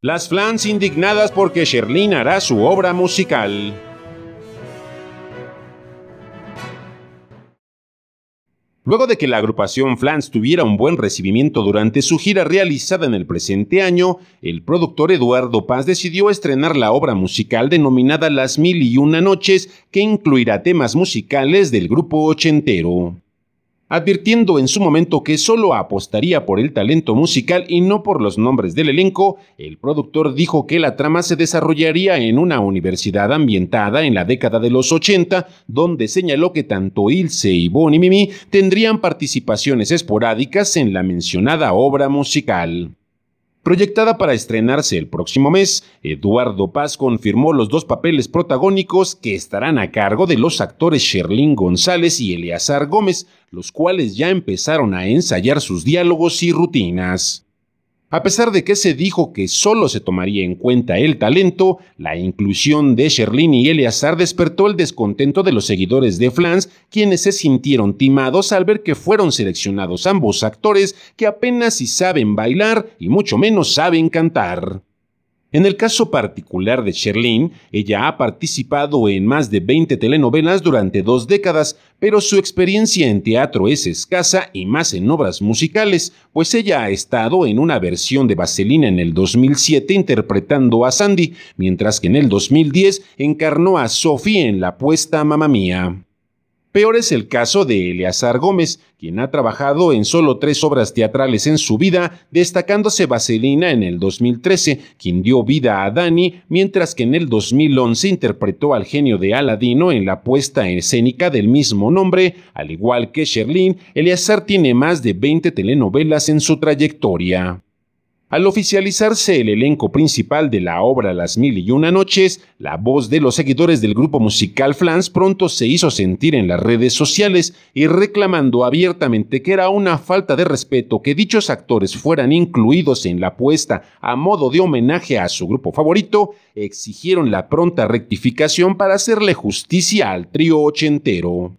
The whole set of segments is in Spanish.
Las flans indignadas porque Sherlyn hará su obra musical. Luego de que la agrupación Flans tuviera un buen recibimiento durante su gira realizada en el presente año, el productor Eduardo Paz decidió estrenar la obra musical denominada Las Mil y Una Noches, que incluirá temas musicales del grupo ochentero advirtiendo en su momento que solo apostaría por el talento musical y no por los nombres del elenco, el productor dijo que la trama se desarrollaría en una universidad ambientada en la década de los 80, donde señaló que tanto Ilse y Bonnie Mimi tendrían participaciones esporádicas en la mencionada obra musical. Proyectada para estrenarse el próximo mes, Eduardo Paz confirmó los dos papeles protagónicos que estarán a cargo de los actores Sherlyn González y Eleazar Gómez, los cuales ya empezaron a ensayar sus diálogos y rutinas. A pesar de que se dijo que solo se tomaría en cuenta el talento, la inclusión de Sherlyn y Eleazar despertó el descontento de los seguidores de Flans, quienes se sintieron timados al ver que fueron seleccionados ambos actores que apenas si saben bailar y mucho menos saben cantar. En el caso particular de Sherlyn, ella ha participado en más de 20 telenovelas durante dos décadas, pero su experiencia en teatro es escasa y más en obras musicales, pues ella ha estado en una versión de Vaselina en el 2007 interpretando a Sandy, mientras que en el 2010 encarnó a Sophie en la puesta mamá Mía. Peor es el caso de Eleazar Gómez, quien ha trabajado en solo tres obras teatrales en su vida, destacándose Vaselina en el 2013, quien dio vida a Dani, mientras que en el 2011 interpretó al genio de Aladino en la puesta escénica del mismo nombre. Al igual que Sherlyn, Eleazar tiene más de 20 telenovelas en su trayectoria. Al oficializarse el elenco principal de la obra Las Mil y Una Noches, la voz de los seguidores del grupo musical Flans pronto se hizo sentir en las redes sociales y reclamando abiertamente que era una falta de respeto que dichos actores fueran incluidos en la puesta a modo de homenaje a su grupo favorito, exigieron la pronta rectificación para hacerle justicia al trío ochentero.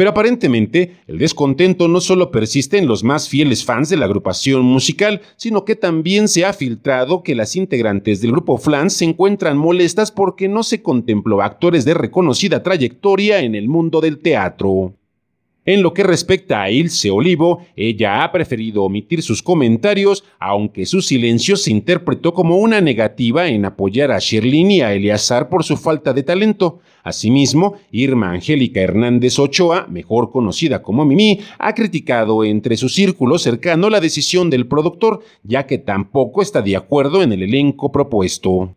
Pero aparentemente, el descontento no solo persiste en los más fieles fans de la agrupación musical, sino que también se ha filtrado que las integrantes del grupo Flans se encuentran molestas porque no se contempló actores de reconocida trayectoria en el mundo del teatro. En lo que respecta a Ilse Olivo, ella ha preferido omitir sus comentarios, aunque su silencio se interpretó como una negativa en apoyar a Sherlyn y a Eleazar por su falta de talento. Asimismo, Irma Angélica Hernández Ochoa, mejor conocida como Mimi, ha criticado entre su círculo cercano la decisión del productor, ya que tampoco está de acuerdo en el elenco propuesto.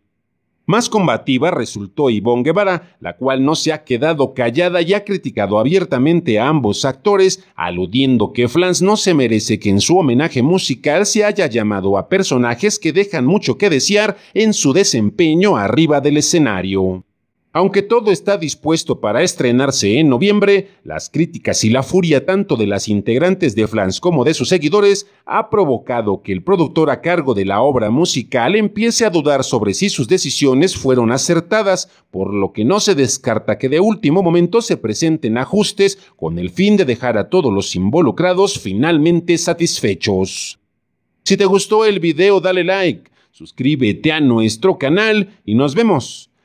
Más combativa resultó Ivonne Guevara, la cual no se ha quedado callada y ha criticado abiertamente a ambos actores, aludiendo que Flans no se merece que en su homenaje musical se haya llamado a personajes que dejan mucho que desear en su desempeño arriba del escenario. Aunque todo está dispuesto para estrenarse en noviembre, las críticas y la furia tanto de las integrantes de Flans como de sus seguidores ha provocado que el productor a cargo de la obra musical empiece a dudar sobre si sus decisiones fueron acertadas, por lo que no se descarta que de último momento se presenten ajustes con el fin de dejar a todos los involucrados finalmente satisfechos. Si te gustó el video dale like, suscríbete a nuestro canal y nos vemos